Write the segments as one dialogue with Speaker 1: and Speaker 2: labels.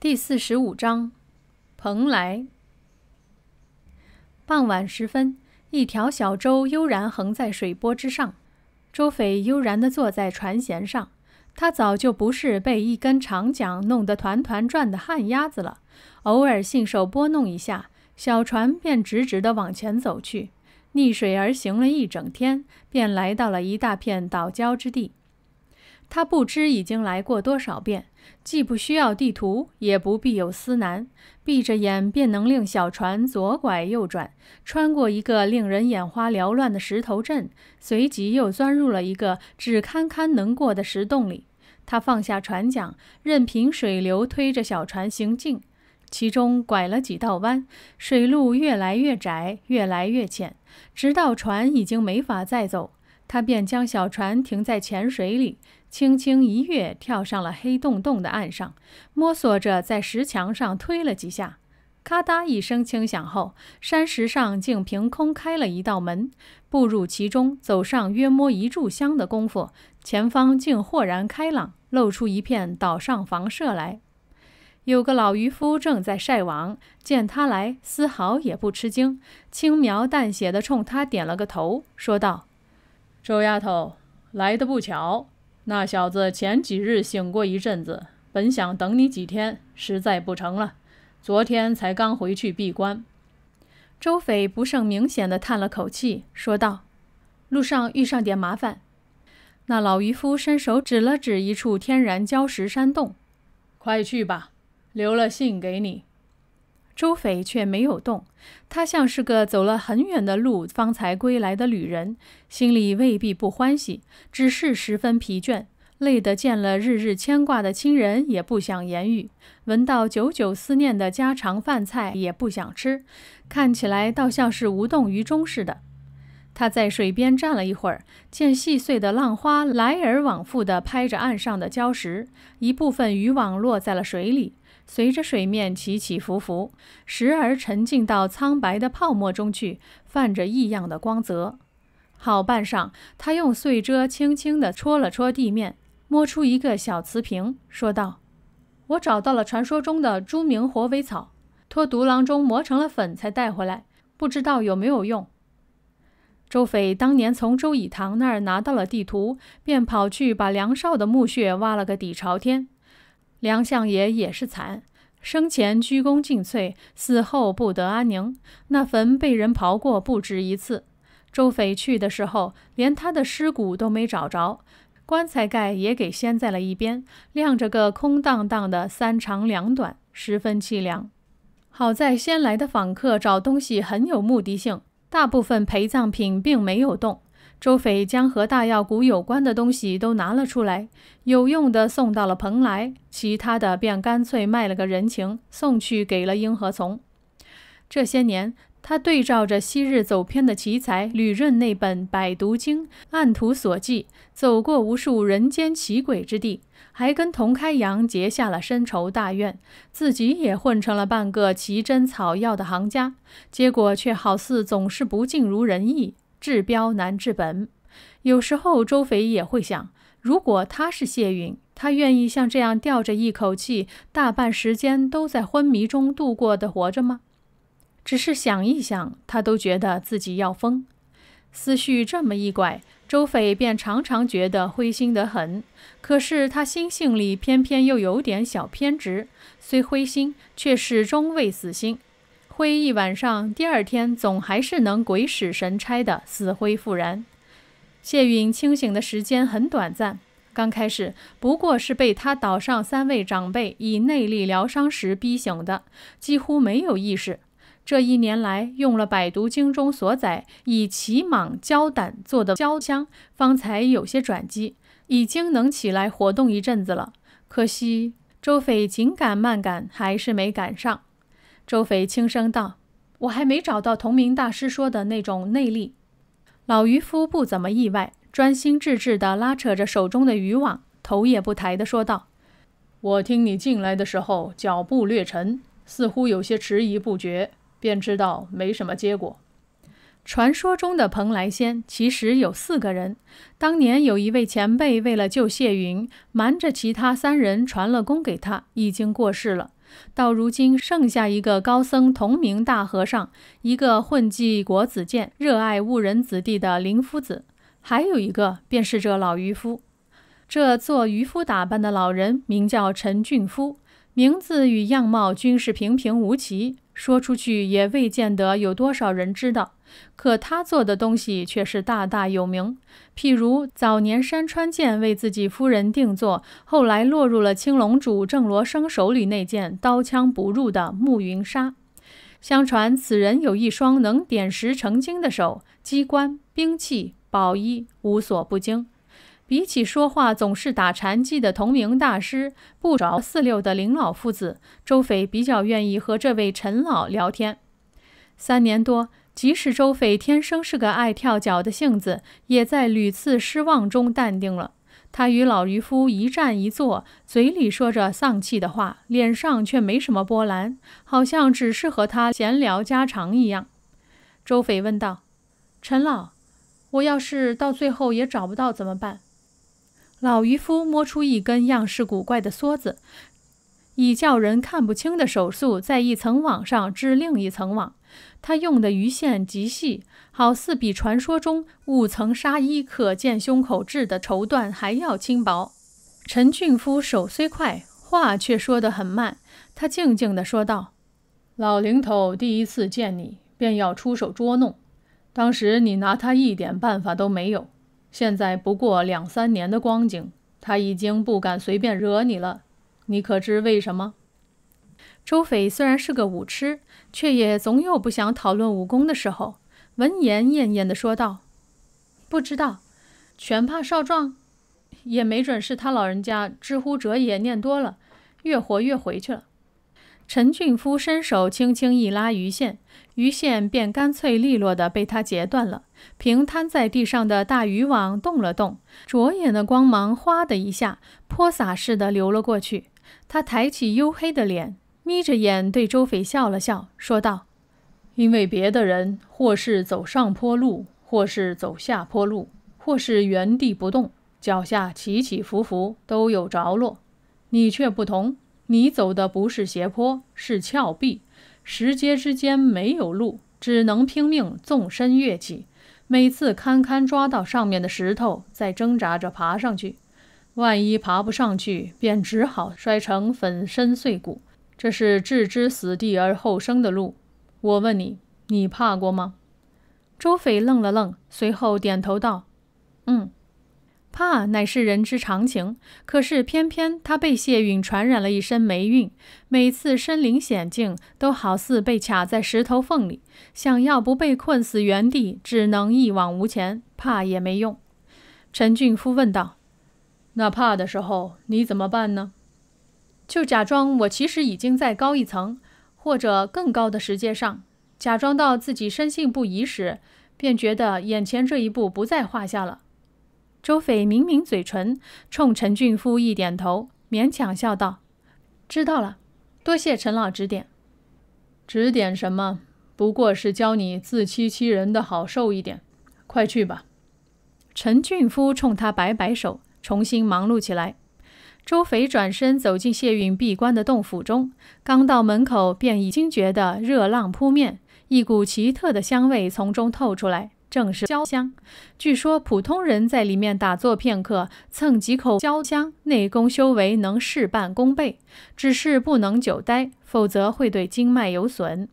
Speaker 1: 第四十五章蓬莱。傍晚时分，一条小舟悠然横在水波之上，周斐悠然地坐在船舷上。他早就不是被一根长桨弄得团团转的旱鸭子了，偶尔信手拨弄一下，小船便直直地往前走去。逆水而行了一整天，便来到了一大片岛礁之地。他不知已经来过多少遍，既不需要地图，也不必有思南，闭着眼便能令小船左拐右转，穿过一个令人眼花缭乱的石头镇，随即又钻入了一个只堪堪能过的石洞里。他放下船桨，任凭水流推着小船行进，其中拐了几道弯，水路越来越窄，越来越浅，直到船已经没法再走，他便将小船停在浅水里。轻轻一跃，跳上了黑洞洞的岸上，摸索着在石墙上推了几下，咔嗒一声轻响后，山石上竟凭空开了一道门，步入其中，走上约摸一炷香的功夫，前方竟豁然开朗，露出一片岛上房舍来。有个老渔夫正在晒网，见他来，丝毫也不吃惊，轻描淡写的冲他点了个头，说道：“周丫头，来的不巧。”那小子前几日醒过一阵子，本想等你几天，实在不成了。昨天才刚回去闭关。周斐不甚明显的叹了口气，说道：“路上遇上点麻烦。”那老渔夫伸手指了指一处天然礁石山洞：“快去吧，留了信给你。”周斐却没有动，他像是个走了很远的路方才归来的旅人，心里未必不欢喜，只是十分疲倦，累得见了日日牵挂的亲人也不想言语，闻到久久思念的家常饭菜也不想吃，看起来倒像是无动于衷似的。他在水边站了一会儿，见细碎的浪花来而往复地拍着岸上的礁石，一部分渔网落在了水里。随着水面起起伏伏，时而沉浸到苍白的泡沫中去，泛着异样的光泽。好半晌，他用碎遮轻轻地戳了戳地面，摸出一个小瓷瓶，说道：“我找到了传说中的朱明火尾草，托独郎中磨成了粉才带回来，不知道有没有用。”周斐当年从周以堂那儿拿到了地图，便跑去把梁少的墓穴挖了个底朝天。梁相爷也是惨，生前鞠躬尽瘁，死后不得安宁。那坟被人刨过不止一次，周匪去的时候，连他的尸骨都没找着，棺材盖也给掀在了一边，晾着个空荡荡的。三长两短，十分凄凉。好在先来的访客找东西很有目的性，大部分陪葬品并没有动。周斐将和大药谷有关的东西都拿了出来，有用的送到了蓬莱，其他的便干脆卖了个人情，送去给了鹰和从。这些年，他对照着昔日走偏的奇才吕润那本《百毒经》，按图索骥，走过无数人间奇诡之地，还跟童开阳结下了深仇大怨，自己也混成了半个奇珍草药的行家，结果却好似总是不尽如人意。治标难治本，有时候周斐也会想：如果他是谢允，他愿意像这样吊着一口气，大半时间都在昏迷中度过的活着吗？只是想一想，他都觉得自己要疯。思绪这么一拐，周斐便常常觉得灰心得很。可是他心性里偏偏又有点小偏执，虽灰心，却始终未死心。挥一晚上，第二天总还是能鬼使神差的死灰复燃。谢允清醒的时间很短暂，刚开始不过是被他岛上三位长辈以内力疗伤时逼醒的，几乎没有意识。这一年来用了《百毒经》中所载以奇蟒胶胆做的胶枪，方才有些转机，已经能起来活动一阵子了。可惜周匪紧赶慢赶，还是没赶上。周斐轻声道：“我还没找到同名大师说的那种内力。”老渔夫不怎么意外，专心致志地拉扯着手中的渔网，头也不抬地说道：“我听你进来的时候脚步略沉，似乎有些迟疑不决，便知道没什么结果。传说中的蓬莱仙其实有四个人，当年有一位前辈为了救谢云，瞒着其他三人传了功给他，已经过世了。”到如今，剩下一个高僧同名大和尚，一个混迹国子监、热爱误人子弟的林夫子，还有一个便是这老渔夫。这做渔夫打扮的老人名叫陈俊夫，名字与样貌均是平平无奇，说出去也未见得有多少人知道。可他做的东西却是大大有名，譬如早年山川剑为自己夫人定做，后来落入了青龙主郑罗生手里那件刀枪不入的暮云纱。相传此人有一双能点石成金的手，机关、兵器、宝衣无所不精。比起说话总是打禅机的同名大师，不着四六的林老夫子，周斐比较愿意和这位陈老聊天。三年多。即使周斐天生是个爱跳脚的性子，也在屡次失望中淡定了。他与老渔夫一站一坐，嘴里说着丧气的话，脸上却没什么波澜，好像只是和他闲聊家常一样。周斐问道：“陈老，我要是到最后也找不到怎么办？”老渔夫摸出一根样式古怪的梭子，以叫人看不清的手速，在一层网上织另一层网。他用的鱼线极细，好似比传说中五层纱衣可见胸口痣的绸缎还要轻薄。陈俊夫手虽快，话却说得很慢。他静静地说道：“老零头第一次见你，便要出手捉弄。当时你拿他一点办法都没有。现在不过两三年的光景，他已经不敢随便惹你了。你可知为什么？”周斐虽然是个武痴。却也总有不想讨论武功的时候。闻言，厌厌地说道：“不知道，全怕少壮，也没准是他老人家‘知乎者也’念多了，越活越回去了。”陈俊夫伸手轻轻一拉鱼线，鱼线便干脆利落地被他截断了。平摊在地上的大渔网动了动，灼眼的光芒哗的一下泼洒似的流了过去。他抬起黝黑的脸。眯着眼对周斐笑了笑，说道：“因为别的人或是走上坡路，或是走下坡路，或是原地不动，脚下起起伏伏都有着落。你却不同，你走的不是斜坡，是峭壁，石阶之间没有路，只能拼命纵身跃起。每次堪堪抓到上面的石头，再挣扎着爬上去。万一爬不上去，便只好摔成粉身碎骨。”这是置之死地而后生的路。我问你，你怕过吗？周斐愣了愣，随后点头道：“嗯，怕乃是人之常情。可是偏偏他被谢允传染了一身霉运，每次身临险境，都好似被卡在石头缝里。想要不被困死原地，只能一往无前。怕也没用。”陈俊夫问道：“那怕的时候，你怎么办呢？”就假装我其实已经在高一层或者更高的石阶上，假装到自己深信不疑时，便觉得眼前这一步不在话下了。周斐抿抿嘴唇，冲陈俊夫一点头，勉强笑道：“知道了，多谢陈老指点。”“指点什么？不过是教你自欺欺人的好受一点。”“快去吧。”陈俊夫冲他摆摆手，重新忙碌起来。周肥转身走进谢允闭关的洞府中，刚到门口便已经觉得热浪扑面，一股奇特的香味从中透出来，正是焦香。据说普通人在里面打坐片刻，蹭几口焦香，内功修为能事半功倍，只是不能久待，否则会对经脉有损。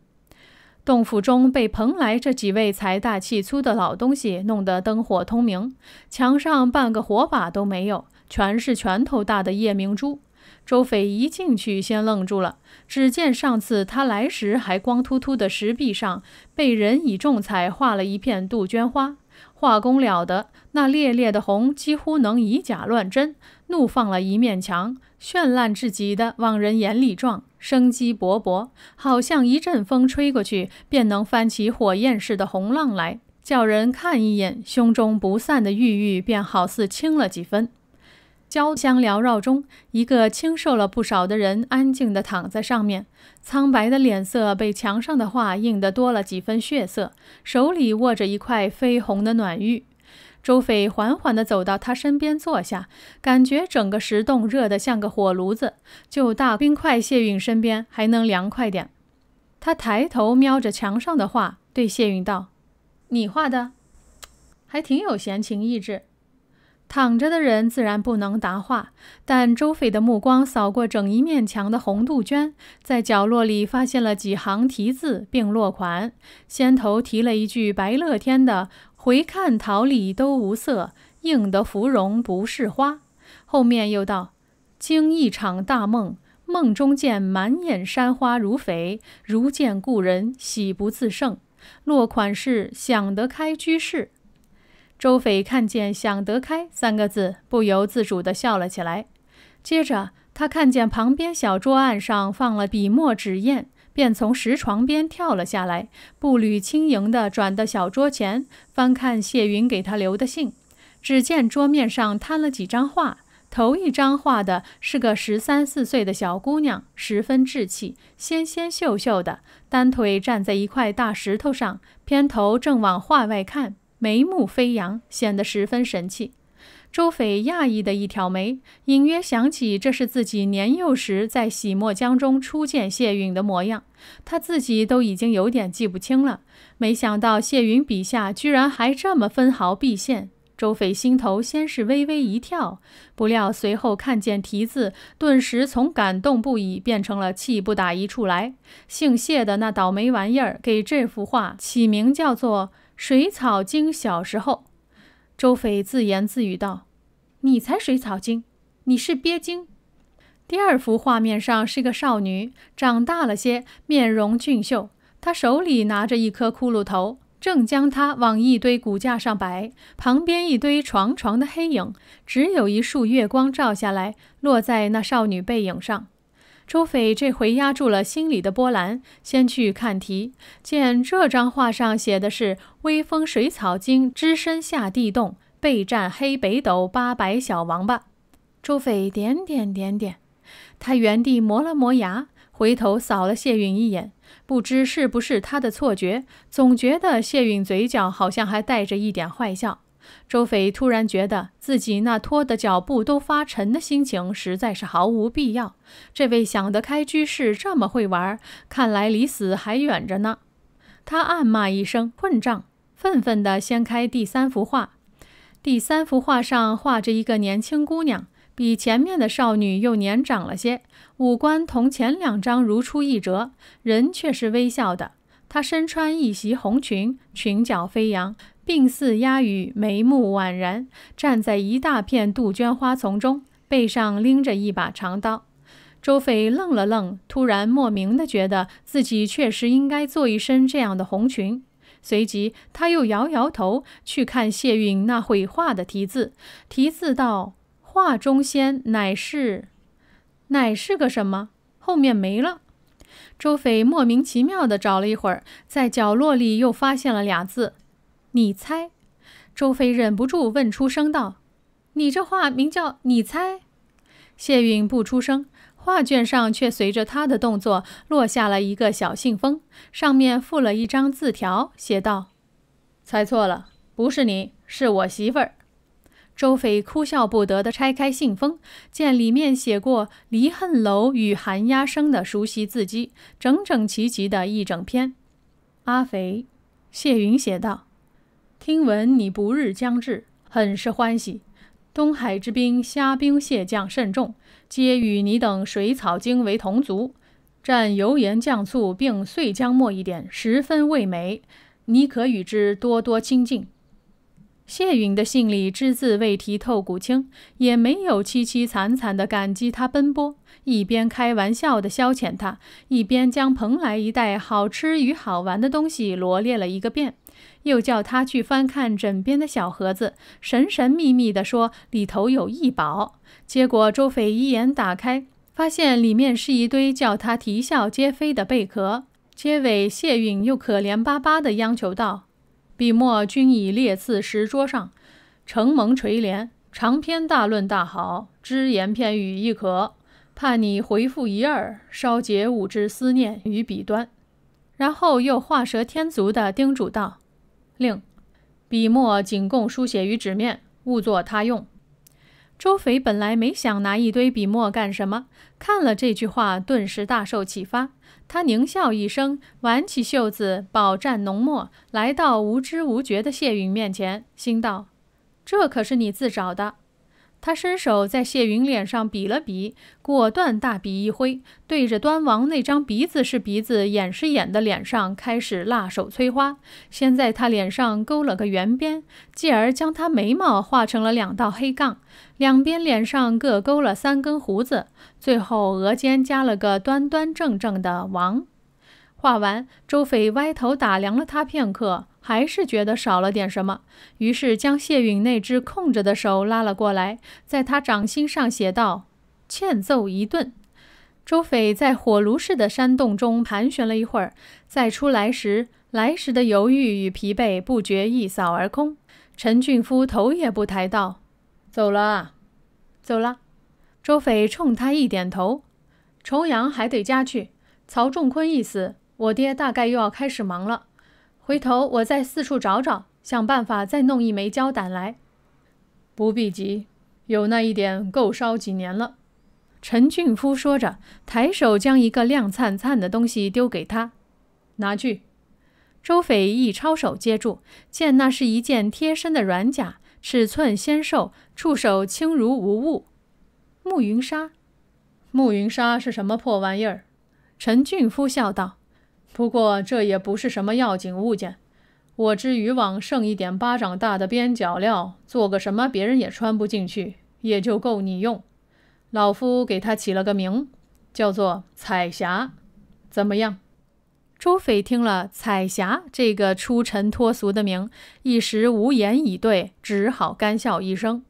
Speaker 1: 洞府中被蓬莱这几位财大气粗的老东西弄得灯火通明，墙上半个火把都没有。全是拳头大的夜明珠。周匪一进去，先愣住了。只见上次他来时还光秃秃的石壁上，被人以重彩画了一片杜鹃花，画工了得，那烈烈的红几乎能以假乱真，怒放了一面墙，绚烂至极的往人眼里撞，生机勃勃，好像一阵风吹过去，便能翻起火焰似的红浪来，叫人看一眼，胸中不散的郁郁便好似轻了几分。交相缭绕中，一个清瘦了不少的人安静地躺在上面，苍白的脸色被墙上的画映得多了几分血色，手里握着一块绯红的暖玉。周翡缓缓地走到他身边坐下，感觉整个石洞热得像个火炉子，就大冰块谢允身边还能凉快点。他抬头瞄着墙上的画，对谢允道：“你画的，还挺有闲情逸致。”躺着的人自然不能答话，但周斐的目光扫过整一面墙的红杜鹃，在角落里发现了几行题字并落款。先头提了一句白乐天的“回看桃李都无色，映得芙蓉不是花”，后面又道：“经一场大梦，梦中见满眼山花如翡，如见故人，喜不自胜。”落款是“想得开居士”。周斐看见“想得开”三个字，不由自主地笑了起来。接着，他看见旁边小桌案上放了笔墨纸砚，便从石床边跳了下来，步履轻盈地转到小桌前，翻看谢云给他留的信。只见桌面上摊了几张画，头一张画的是个十三四岁的小姑娘，十分稚气，纤纤秀秀的，单腿站在一块大石头上，偏头正往画外看。眉目飞扬，显得十分神气。周斐讶异的一挑眉，隐约想起这是自己年幼时在洗墨江中初见谢允的模样，他自己都已经有点记不清了。没想到谢允笔下居然还这么分毫毕现。周斐心头先是微微一跳，不料随后看见题字，顿时从感动不已变成了气不打一处来。姓谢的那倒霉玩意儿给这幅画起名叫做。水草精，小时候，周翡自言自语道：“你才水草精，你是鳖精。”第二幅画面上是个少女，长大了些，面容俊秀，她手里拿着一颗骷髅头，正将它往一堆骨架上摆。旁边一堆床床的黑影，只有一束月光照下来，落在那少女背影上。周斐这回压住了心里的波澜，先去看题。见这张画上写的是“微风水草经，只身下地洞，备战黑北斗，八百小王八”。周斐点点点点，他原地磨了磨牙，回头扫了谢允一眼，不知是不是他的错觉，总觉得谢允嘴角好像还带着一点坏笑。周斐突然觉得自己那拖得脚步都发沉的心情实在是毫无必要。这位想得开居士这么会玩，看来离死还远着呢。他暗骂一声“混账”，愤愤地掀开第三幅画。第三幅画上画着一个年轻姑娘，比前面的少女又年长了些，五官同前两张如出一辙，人却是微笑的。她身穿一袭红裙，裙角飞扬。病似鸦羽，眉目宛然，站在一大片杜鹃花丛中，背上拎着一把长刀。周斐愣了愣，突然莫名的觉得自己确实应该做一身这样的红裙。随即他又摇摇头，去看谢允那绘画的题字，题字道：“画中仙乃是乃是个什么？”后面没了。周斐莫名其妙的找了一会儿，在角落里又发现了俩字。你猜，周飞忍不住问出声道：“你这话名叫……你猜？”谢允不出声，画卷上却随着他的动作落下了一个小信封，上面附了一张字条，写道：“猜错了，不是你，是我媳妇儿。”周飞哭笑不得地拆开信封，见里面写过“离恨楼与寒鸦声”的熟悉字迹，整整齐齐的一整篇。阿肥，谢云写道。听闻你不日将至，很是欢喜。东海之兵虾兵蟹将甚众，皆与你等水草精为同族。蘸油盐酱醋并碎姜末一点，十分味美。你可与之多多亲近。谢允的信里只字未提透骨清，也没有凄凄惨惨的感激他奔波，一边开玩笑的消遣他，一边将蓬莱一带好吃与好玩的东西罗列了一个遍。又叫他去翻看枕边的小盒子，神神秘秘地说里头有异宝。结果周斐一眼打开，发现里面是一堆叫他啼笑皆非的贝壳。结尾谢允又可怜巴巴地央求道：“笔墨均已列次石桌上，承蒙垂怜，长篇大论大好，只言片语亦可，怕你回复一二，稍解吾之思念与笔端。”然后又画蛇添足地叮嘱道。令笔墨仅供书写于纸面，勿作他用。周肥本来没想拿一堆笔墨干什么，看了这句话，顿时大受启发。他狞笑一声，挽起袖子，饱蘸浓墨，来到无知无觉的谢允面前，心道：“这可是你自找的。”他伸手在谢云脸上比了比，果断大笔一挥，对着端王那张鼻子是鼻子、眼是眼的脸上开始辣手催花。先在他脸上勾了个圆边，继而将他眉毛画成了两道黑杠，两边脸上各勾了三根胡子，最后额间加了个端端正正的王。画完，周斐歪头打量了他片刻，还是觉得少了点什么，于是将谢允那只空着的手拉了过来，在他掌心上写道：“欠揍一顿。”周斐在火炉似的山洞中盘旋了一会儿，再出来时，来时的犹豫与疲惫不觉一扫而空。陈俊夫头也不抬道：“走了，走了。”周斐冲他一点头：“重阳还得家去。”曹仲坤一死。我爹大概又要开始忙了，回头我再四处找找，想办法再弄一枚胶胆来。不必急，有那一点够烧几年了。陈俊夫说着，抬手将一个亮灿灿的东西丢给他，拿去。周匪一抄手接住，见那是一件贴身的软甲，尺寸纤瘦，触手轻如无物。暮云纱，暮云纱是什么破玩意儿？陈俊夫笑道。不过这也不是什么要紧物件，我只渔网剩一点巴掌大的边角料，做个什么别人也穿不进去，也就够你用。老夫给他起了个名，叫做彩霞，怎么样？周斐听了“彩霞”这个出尘脱俗的名，一时无言以对，只好干笑一声。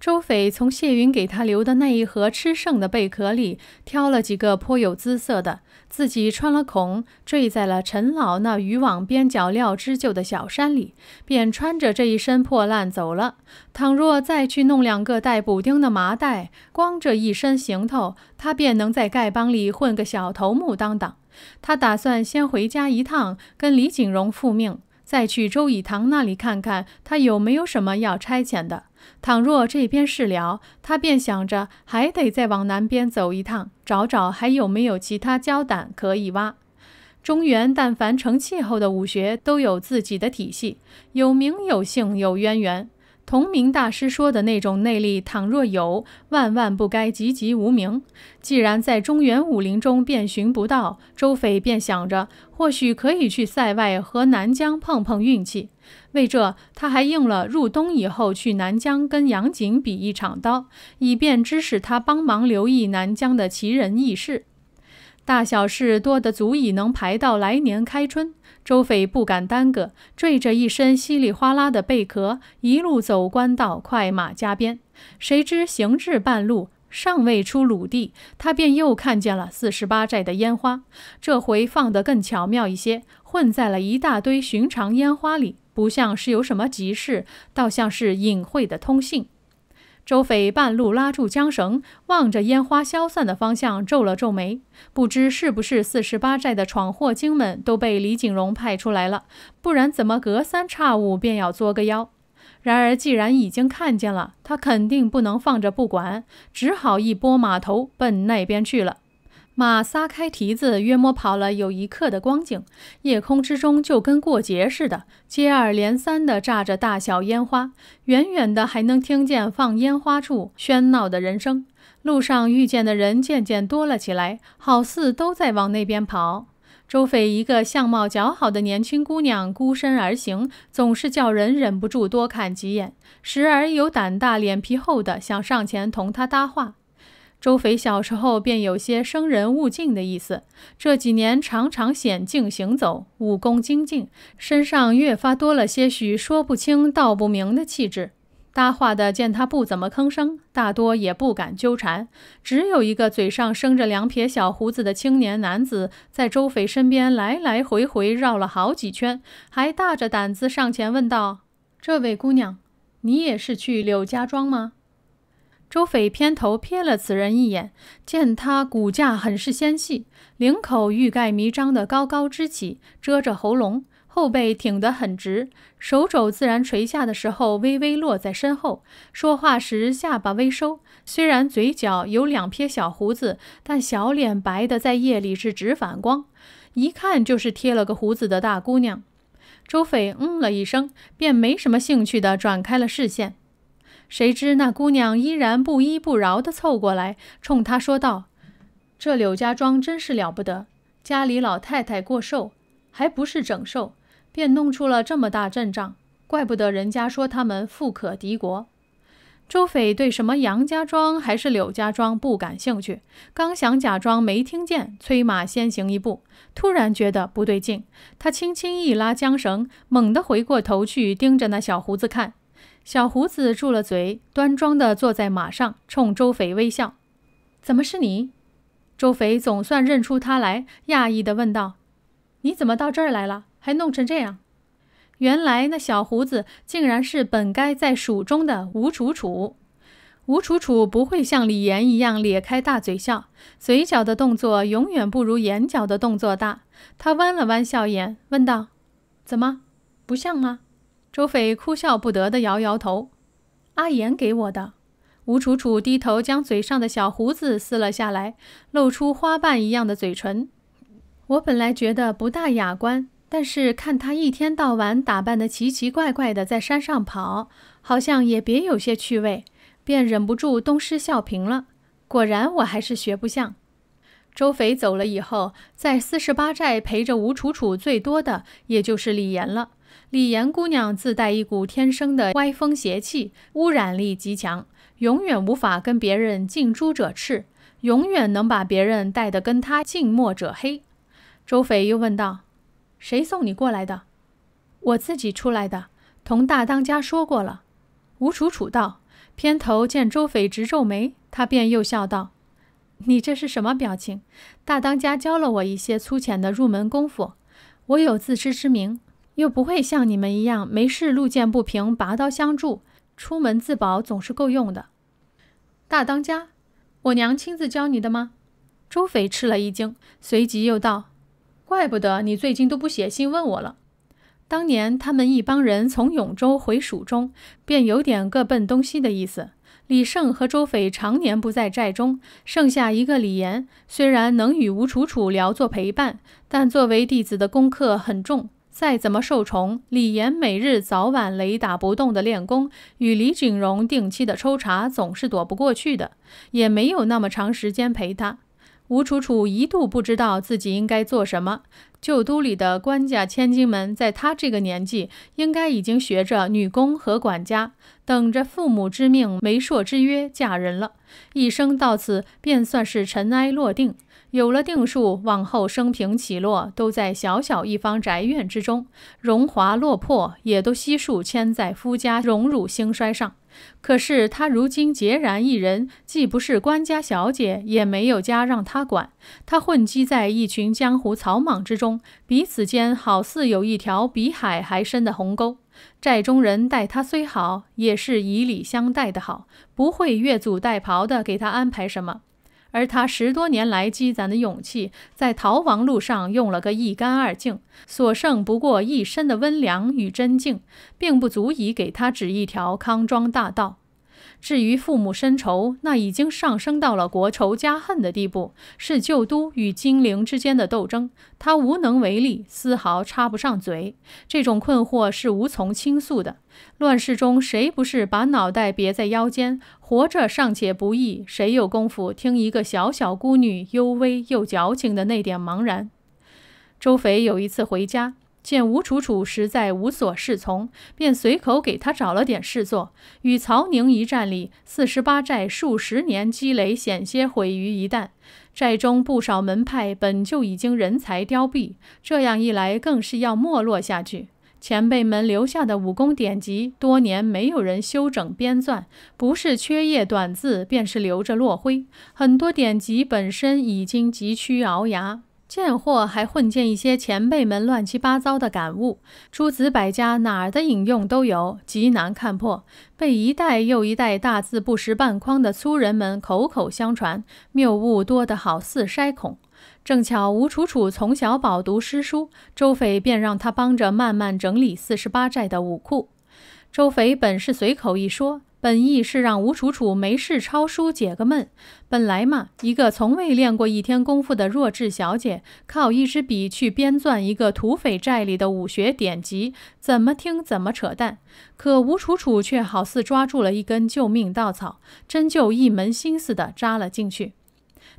Speaker 1: 周斐从谢云给他留的那一盒吃剩的贝壳里挑了几个颇有姿色的。自己穿了孔，坠在了陈老那渔网边角料织就的小山里，便穿着这一身破烂走了。倘若再去弄两个带补丁的麻袋，光这一身行头，他便能在丐帮里混个小头目当当。他打算先回家一趟，跟李景荣复命，再去周以堂那里看看他有没有什么要差遣的。倘若这边是辽，他便想着还得再往南边走一趟，找找还有没有其他胶胆可以挖。中原但凡成气候的武学，都有自己的体系，有名有姓，有渊源。同名大师说的那种内力，倘若有，万万不该籍籍无名。既然在中原武林中便寻不到，周斐便想着，或许可以去塞外和南疆碰碰运气。为这，他还应了入冬以后去南疆跟杨景比一场刀，以便指使他帮忙留意南疆的奇人异事。大小事多得足以能排到来年开春，周匪不敢耽搁，缀着一身稀里哗啦的贝壳，一路走官道，快马加鞭。谁知行至半路，尚未出鲁地，他便又看见了四十八寨的烟花。这回放得更巧妙一些，混在了一大堆寻常烟花里，不像是有什么急事，倒像是隐晦的通信。周匪半路拉住缰绳，望着烟花消散的方向，皱了皱眉，不知是不是四十八寨的闯祸精们都被李景荣派出来了，不然怎么隔三差五便要作个妖？然而既然已经看见了，他肯定不能放着不管，只好一拨马头奔那边去了。马撒开蹄子，约摸跑了有一刻的光景，夜空之中就跟过节似的，接二连三地炸着大小烟花，远远的还能听见放烟花处喧闹的人声。路上遇见的人渐渐多了起来，好似都在往那边跑。周翡一个相貌姣好的年轻姑娘，孤身而行，总是叫人忍不住多看几眼，时而有胆大脸皮厚的想上前同她搭话。周匪小时候便有些生人勿近的意思，这几年常常险境行走，武功精进，身上越发多了些许说不清道不明的气质。搭话的见他不怎么吭声，大多也不敢纠缠，只有一个嘴上生着两撇小胡子的青年男子，在周匪身边来来回回绕了好几圈，还大着胆子上前问道：“这位姑娘，你也是去柳家庄吗？”周斐偏头瞥了此人一眼，见他骨架很是纤细，领口欲盖弥彰的高高支起，遮着喉咙，后背挺得很直，手肘自然垂下的时候微微落在身后，说话时下巴微收。虽然嘴角有两撇小胡子，但小脸白的在夜里是直反光，一看就是贴了个胡子的大姑娘。周斐嗯了一声，便没什么兴趣地转开了视线。谁知那姑娘依然不依不饶地凑过来，冲他说道：“这柳家庄真是了不得，家里老太太过寿，还不是整寿，便弄出了这么大阵仗，怪不得人家说他们富可敌国。”周斐对什么杨家庄还是柳家庄不感兴趣，刚想假装没听见，催马先行一步，突然觉得不对劲，他轻轻一拉缰绳，猛地回过头去，盯着那小胡子看。小胡子住了嘴，端庄地坐在马上，冲周匪微笑。怎么是你？周匪总算认出他来，讶异地问道：“你怎么到这儿来了？还弄成这样？”原来那小胡子竟然是本该在蜀中的吴楚楚。吴楚楚不会像李岩一样咧开大嘴笑，嘴角的动作永远不如眼角的动作大。他弯了弯笑眼，问道：“怎么，不像吗？”周匪哭笑不得的摇摇头：“阿岩给我的。”吴楚楚低头将嘴上的小胡子撕了下来，露出花瓣一样的嘴唇。我本来觉得不大雅观，但是看他一天到晚打扮的奇奇怪怪的，在山上跑，好像也别有些趣味，便忍不住东施效颦了。果然，我还是学不像。周匪走了以后，在四十八寨陪着吴楚楚最多的，也就是李岩了。李岩姑娘自带一股天生的歪风邪气，污染力极强，永远无法跟别人近朱者赤，永远能把别人带得跟她近墨者黑。周匪又问道：“谁送你过来的？”“我自己出来的，同大当家说过了。”吴楚楚道。偏头见周匪直皱眉，他便又笑道：“你这是什么表情？大当家教了我一些粗浅的入门功夫，我有自知之明。”又不会像你们一样没事路见不平拔刀相助，出门自保总是够用的。大当家，我娘亲自教你的吗？周匪吃了一惊，随即又道：“怪不得你最近都不写信问我了。当年他们一帮人从永州回蜀中，便有点各奔东西的意思。李胜和周匪常年不在寨中，剩下一个李岩，虽然能与吴楚楚聊作陪伴，但作为弟子的功课很重。”再怎么受宠，李岩每日早晚雷打不动的练功，与李景荣定期的抽查，总是躲不过去的。也没有那么长时间陪他。吴楚楚一度不知道自己应该做什么。旧都里的官家千金们，在他这个年纪，应该已经学着女工和管家，等着父母之命、媒妁之约嫁人了。一生到此，便算是尘埃落定。有了定数，往后生平起落都在小小一方宅院之中，荣华落魄也都悉数牵在夫家荣辱兴衰上。可是他如今孑然一人，既不是官家小姐，也没有家让他管，他混迹在一群江湖草莽之中，彼此间好似有一条比海还深的鸿沟。寨中人待他虽好，也是以礼相待的好，不会越俎代庖的给他安排什么。而他十多年来积攒的勇气，在逃亡路上用了个一干二净，所剩不过一身的温良与真静，并不足以给他指一条康庄大道。至于父母深仇，那已经上升到了国仇家恨的地步，是旧都与金陵之间的斗争，他无能为力，丝毫插不上嘴。这种困惑是无从倾诉的。乱世中，谁不是把脑袋别在腰间，活着尚且不易，谁有功夫听一个小小孤女幽微又矫情的那点茫然？周斐有一次回家。见吴楚楚实在无所适从，便随口给他找了点事做。与曹宁一战里，四十八寨数十年积累险些毁于一旦，寨中不少门派本就已经人才凋敝，这样一来更是要没落下去。前辈们留下的武功典籍，多年没有人修整编纂，不是缺页短字，便是留着落灰，很多典籍本身已经急需熬牙。贱货还混进一些前辈们乱七八糟的感悟，诸子百家哪儿的引用都有，极难看破，被一代又一代大字不识半筐的粗人们口口相传，谬误多得好似筛孔。正巧吴楚楚从小饱读诗书，周斐便让他帮着慢慢整理四十八寨的武库。周斐本是随口一说。本意是让吴楚楚没事抄书解个闷。本来嘛，一个从未练过一天功夫的弱智小姐，靠一支笔去编撰一个土匪寨里的武学典籍，怎么听怎么扯淡。可吴楚楚却好似抓住了一根救命稻草，真就一门心思的扎了进去。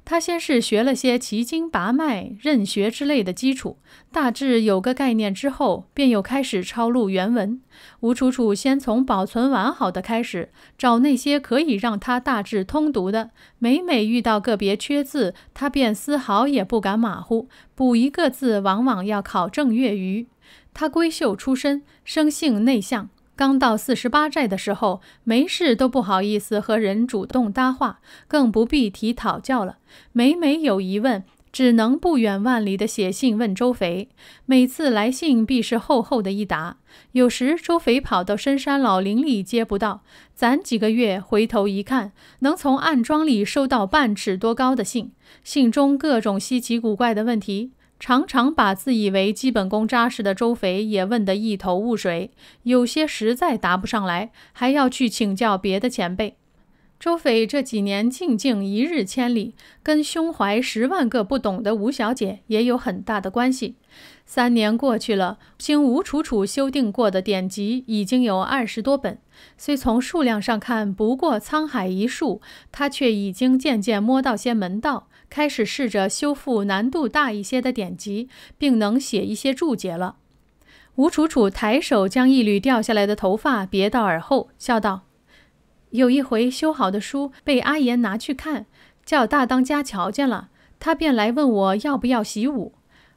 Speaker 1: 他先是学了些奇经、八脉、任学之类的基础，大致有个概念之后，便又开始抄录原文。吴楚楚先从保存完好的开始，找那些可以让他大致通读的。每每遇到个别缺字，他便丝毫也不敢马虎，补一个字往往要考证粤语。他闺秀出身，生性内向。刚到四十八寨的时候，没事都不好意思和人主动搭话，更不必提讨教了。每每有疑问，只能不远万里的写信问周肥。每次来信必是厚厚的一沓，有时周肥跑到深山老林里接不到，攒几个月回头一看，能从暗桩里收到半尺多高的信，信中各种稀奇古怪的问题。常常把自以为基本功扎实的周斐也问得一头雾水，有些实在答不上来，还要去请教别的前辈。周斐这几年静静一日千里，跟胸怀十万个不懂的吴小姐也有很大的关系。三年过去了，经吴楚楚修订过的典籍已经有二十多本。虽从数量上看不过沧海一粟，他却已经渐渐摸到些门道，开始试着修复难度大一些的典籍，并能写一些注解了。吴楚楚抬手将一缕掉下来的头发别到耳后，笑道：“有一回修好的书被阿岩拿去看，叫大当家瞧见了，他便来问我要不要习武。”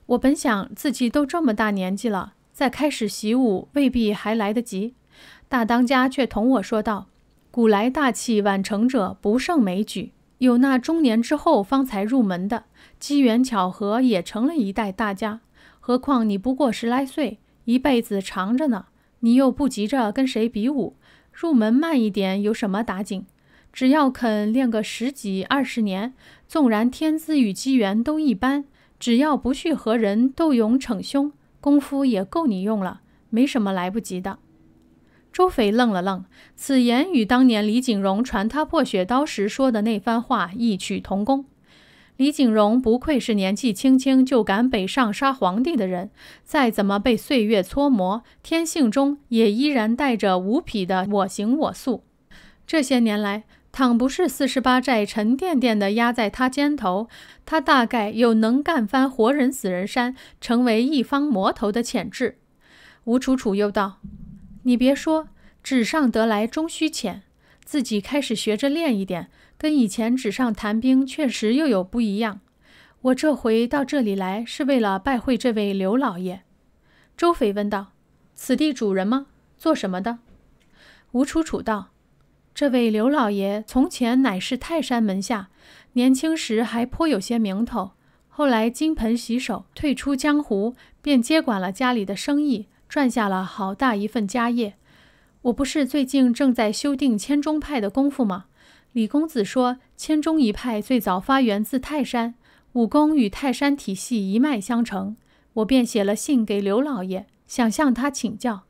Speaker 1: 我本想自己都这么大年纪了，再开始习武未必还来得及。大当家却同我说道：“古来大器晚成者不胜枚举，有那中年之后方才入门的，机缘巧合也成了一代大家。何况你不过十来岁，一辈子长着呢，你又不急着跟谁比武，入门慢一点有什么打紧？只要肯练个十几二十年，纵然天资与机缘都一般。”只要不去和人斗勇逞凶，功夫也够你用了，没什么来不及的。周斐愣了愣，此言与当年李景荣传他破雪刀时说的那番话异曲同工。李景荣不愧是年纪轻轻就敢北上杀皇帝的人，再怎么被岁月搓磨，天性中也依然带着无匹的我行我素。这些年来，倘不是四十八寨沉甸甸的压在他肩头，他大概有能干翻活人死人山，成为一方魔头的潜质。吴楚楚又道：“你别说，纸上得来终须浅，自己开始学着练一点，跟以前纸上谈兵确实又有不一样。”我这回到这里来是为了拜会这位刘老爷。周斐问道：“此地主人吗？做什么的？”吴楚楚道。这位刘老爷从前乃是泰山门下，年轻时还颇有些名头。后来金盆洗手，退出江湖，便接管了家里的生意，赚下了好大一份家业。我不是最近正在修订千钟派的功夫吗？李公子说，千钟一派最早发源自泰山，武功与泰山体系一脉相承。我便写了信给刘老爷，想向他请教。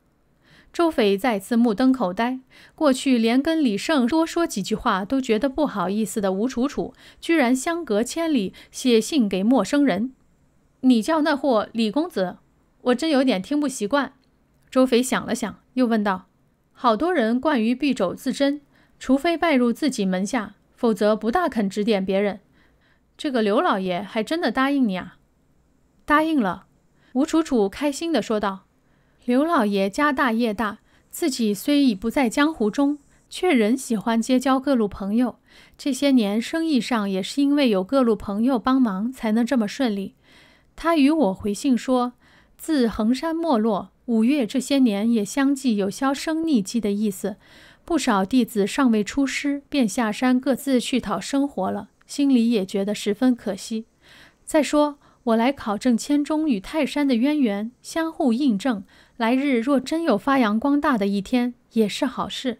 Speaker 1: 周斐再次目瞪口呆。过去连跟李胜多说几句话都觉得不好意思的吴楚楚，居然相隔千里写信给陌生人。你叫那货李公子，我真有点听不习惯。周斐想了想，又问道：“好多人惯于敝帚自珍，除非拜入自己门下，否则不大肯指点别人。这个刘老爷还真的答应你啊？”“答应了。”吴楚楚开心地说道。刘老爷家大业大，自己虽已不在江湖中，却仍喜欢结交各路朋友。这些年生意上也是因为有各路朋友帮忙，才能这么顺利。他与我回信说，自衡山没落，五岳这些年也相继有销声匿迹的意思，不少弟子尚未出师，便下山各自去讨生活了，心里也觉得十分可惜。再说，我来考证千中与泰山的渊源，相互印证。来日若真有发扬光大的一天，也是好事。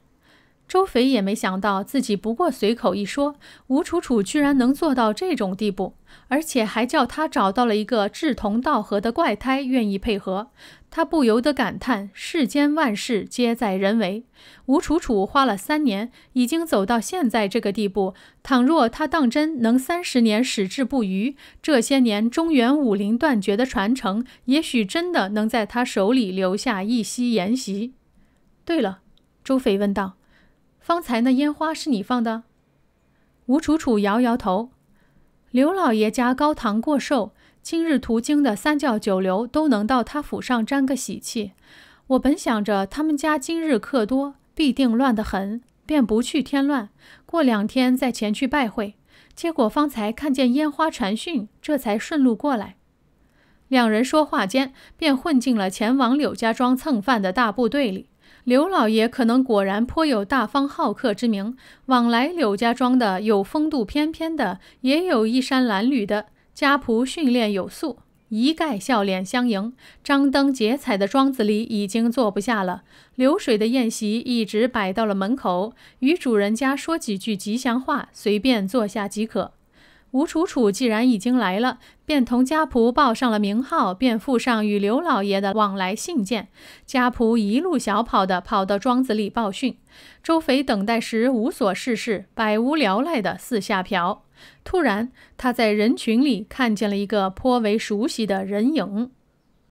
Speaker 1: 周斐也没想到，自己不过随口一说，吴楚楚居然能做到这种地步，而且还叫他找到了一个志同道合的怪胎，愿意配合。他不由得感叹：世间万事皆在人为。吴楚楚花了三年，已经走到现在这个地步。倘若他当真能三十年矢志不渝，这些年中原武林断绝的传承，也许真的能在他手里留下一席筵席。对了，周斐问道。方才那烟花是你放的？吴楚楚摇摇头。刘老爷家高堂过寿，今日途经的三教九流都能到他府上沾个喜气。我本想着他们家今日客多，必定乱得很，便不去添乱，过两天再前去拜会。结果方才看见烟花传讯，这才顺路过来。两人说话间，便混进了前往柳家庄蹭饭的大部队里。刘老爷可能果然颇有大方好客之名，往来柳家庄的有风度翩翩的，也有衣衫褴褛的。家仆训练有素，一概笑脸相迎。张灯结彩的庄子里已经坐不下了，流水的宴席一直摆到了门口，与主人家说几句吉祥话，随便坐下即可。吴楚楚既然已经来了，便同家仆报上了名号，便附上与刘老爷的往来信件。家仆一路小跑的跑到庄子里报讯。周肥等待时无所事事，百无聊赖的四下瞟。突然，他在人群里看见了一个颇为熟悉的人影。